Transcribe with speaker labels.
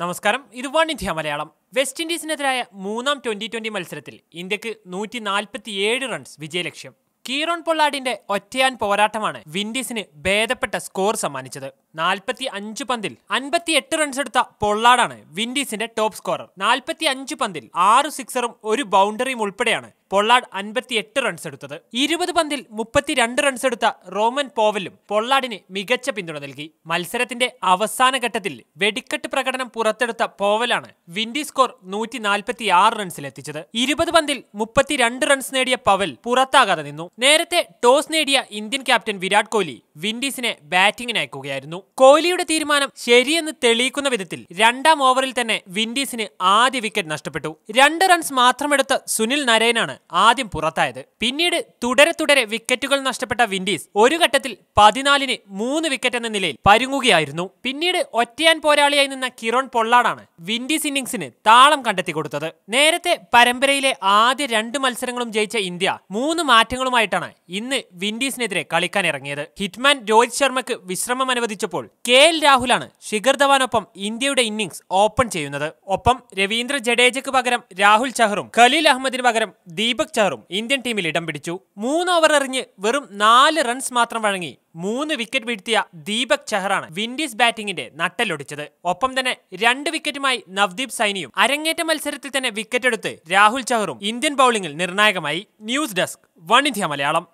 Speaker 1: നമസ്കാരം ഇത് one India Malayalam west ഇൻഡീസിനെതിരായ മൂന്നാം ട്വന്റി ട്വന്റി മത്സരത്തിൽ ഇന്ത്യക്ക് നൂറ്റി നാൽപ്പത്തിയേഴ് റൺസ് വിജയലക്ഷ്യം കീറോൺ പൊള്ളാടിന്റെ ഒറ്റയാൻ പോരാട്ടമാണ് വിൻഡീസിന് ഭേദപ്പെട്ട സ്കോർ സമ്മാനിച്ചത് നാൽപ്പത്തി അഞ്ച് പന്തിൽ അൻപത്തി എട്ട് റൺസ് എടുത്ത പൊള്ളാടാണ് വിൻഡീസിന്റെ ടോപ്പ് സ്കോറർ നാൽപ്പത്തി അഞ്ച് പന്തിൽ ആറ് സിക്സറും ഒരു ബൗണ്ടറിയും ഉൾപ്പെടെയാണ് പൊള്ളാഡ് അൻപത്തി എട്ട് റൺസ് എടുത്തത് ഇരുപത് പന്തിൽ മുപ്പത്തിരണ്ട് റൺസ് എടുത്ത റോമൻ പോവലും പൊള്ളാടിന് മികച്ച പിന്തുണ നൽകി മത്സരത്തിന്റെ അവസാന ഘട്ടത്തിൽ വെടിക്കെട്ട് പ്രകടനം പുറത്തെടുത്ത പോവലാണ് വിൻഡീസ് സ്കോർ നൂറ്റി നാൽപ്പത്തി ആറ് റൺസിലെത്തിച്ചത് ഇരുപത് പന്തിൽ മുപ്പത്തിരണ്ട് റൺസ് നേടിയ പവൽ പുറത്താകാതെ നിന്നു നേരത്തെ ടോസ് നേടിയ ഇന്ത്യൻ ക്യാപ്റ്റൻ വിരാട് കോഹ്ലി വിൻഡീസിനെ ബാറ്റിംഗിന് അയക്കുകയായിരുന്നു കോഹ്ലിയുടെ തീരുമാനം ശരിയെന്ന് തെളിയിക്കുന്ന വിധത്തിൽ രണ്ടാം ഓവറിൽ തന്നെ വിൻഡീസിന് ആദ്യ വിക്കറ്റ് നഷ്ടപ്പെട്ടു രണ്ട് റൺസ് മാത്രമെടുത്ത സുനിൽ നരയനാണ് ആദ്യം പുറത്തായത് പിന്നീട് തുടരെ തുടരെ വിക്കറ്റുകൾ നഷ്ടപ്പെട്ട വിൻഡീസ് ഒരു ഘട്ടത്തിൽ പതിനാലിന് മൂന്ന് വിക്കറ്റ് എന്ന നിലയിൽ പരുങ്ങുകയായിരുന്നു പിന്നീട് ഒറ്റയാൻ പോരാളിയായി നിന്ന കിരോൺ പൊള്ളാടാണ് വിൻഡീസ് ഇന്നിംഗ്സിന് താളം കണ്ടെത്തി കൊടുത്തത് നേരത്തെ പരമ്പരയിലെ ആദ്യ രണ്ട് മത്സരങ്ങളും ജയിച്ച ഇന്ത്യ മൂന്ന് മാറ്റങ്ങളുമായിട്ടാണ് ഇന്ന് വിൻഡീസിനെതിരെ കളിക്കാൻ ഇറങ്ങിയത് ഹിറ്റ്മാൻ രോഹിത് ശർമ്മക്ക് വിശ്രമം അനുവദിച്ചു എത്തിയപ്പോൾ കെ എൽ രാഹുലാണ് ശിഖർ ധവാനൊപ്പം ഇന്ത്യയുടെ ഇന്നിംഗ്സ് ഓപ്പൺ ചെയ്യുന്നത് ഒപ്പം രവീന്ദ്ര ജഡേജയ്ക്ക് പകരം രാഹുൽ ചഹറും ഖലീൽ അഹമ്മദിന് പകരം ദീപക് ചഹറും ഇന്ത്യൻ ടീമിൽ ഇടം പിടിച്ചു മൂന്ന് ഓവർ എറിഞ്ഞ് വെറും നാല് റൺസ് മാത്രം വഴങ്ങി മൂന്ന് വിക്കറ്റ് വീഴ്ത്തിയ ദീപക് ചഹറാണ് വിൻഡീസ് ബാറ്റിംഗിന്റെ നട്ടലൊടിച്ചത് ഒപ്പം തന്നെ രണ്ട് വിക്കറ്റുമായി നവ്ദീപ് സൈനിയും അരങ്ങേറ്റ മത്സരത്തിൽ തന്നെ വിക്കറ്റെടുത്ത് രാഹുൽ ചഹറും ഇന്ത്യൻ ബൌളിംഗിൽ നിർണായകമായി ന്യൂസ് ഡെസ്ക് വണിധ്യ മലയാളം